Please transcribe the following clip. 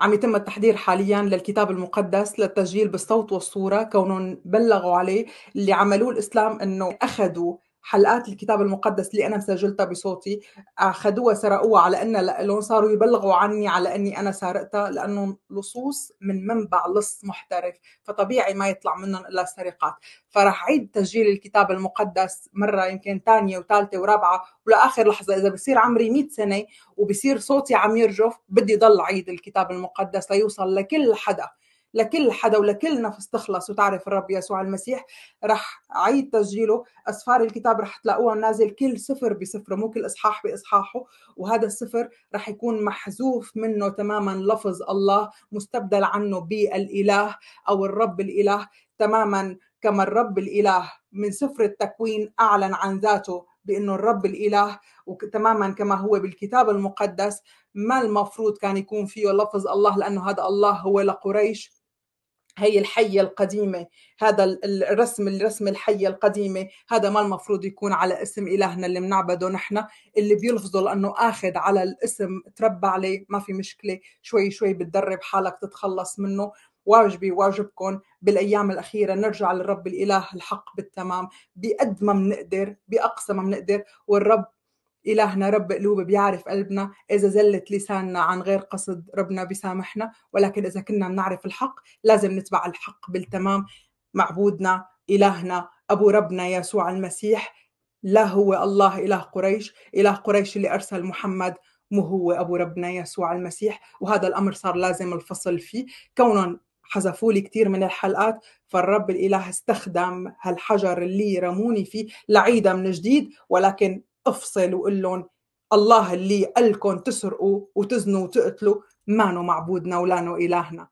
عم يتم التحضير حاليا للكتاب المقدس للتسجيل بالصوت والصورة كونهم بلغوا عليه اللي عملوه الإسلام أنه أخذوا حلقات الكتاب المقدس اللي انا مسجلتها بصوتي اخذوها سرقوها على ان لهم صاروا يبلغوا عني على اني انا سارقتها لانه لصوص من منبع لص محترف فطبيعي ما يطلع منهم الا سرقات فراح اعيد تسجيل الكتاب المقدس مره يمكن ثانيه وثالثه ورابعه ولاخر لحظه اذا بصير عمري 100 سنه وبصير صوتي عم يرجف بدي ضل عيد الكتاب المقدس ليوصل لكل حدا لكل حدا ولكل نفس تخلص وتعرف الرب يسوع المسيح رح عيد تسجيله أسفار الكتاب رح تلاقوها نازل كل سفر بسفره مو كل إصحاح بإصحاحه وهذا السفر رح يكون محذوف منه تماما لفظ الله مستبدل عنه بالإله أو الرب الإله تماما كما الرب الإله من سفر التكوين أعلن عن ذاته بأنه الرب الإله وتماما كما هو بالكتاب المقدس ما المفروض كان يكون فيه لفظ الله لأنه هذا الله هو لقريش هي الحية القديمة هذا الرسم الرسم الحية القديمة هذا ما المفروض يكون على اسم إلهنا اللي بنعبده نحن اللي بيلفظه لأنه آخذ على الاسم تربى عليه ما في مشكلة شوي شوي بتدرب حالك تتخلص منه واجبي واجبكم بالايام الاخيره نرجع للرب الاله الحق بالتمام بقد ما بنقدر باقصى ما بنقدر والرب إلهنا رب قلوب بيعرف قلبنا إذا زلت لساننا عن غير قصد ربنا بيسامحنا ولكن إذا كنا بنعرف الحق لازم نتبع الحق بالتمام معبودنا إلهنا أبو ربنا يسوع المسيح لا هو الله إله قريش إله قريش اللي أرسل محمد مو هو أبو ربنا يسوع المسيح وهذا الأمر صار لازم الفصل فيه كونهم حذفوا لي كثير من الحلقات فالرب الاله استخدم هالحجر اللي رموني فيه لعيدة من جديد ولكن افصل وقول لهم الله اللي قالكم تسرقوا وتزنوا وتقتلوا مانو معبودنا ولانو إلهنا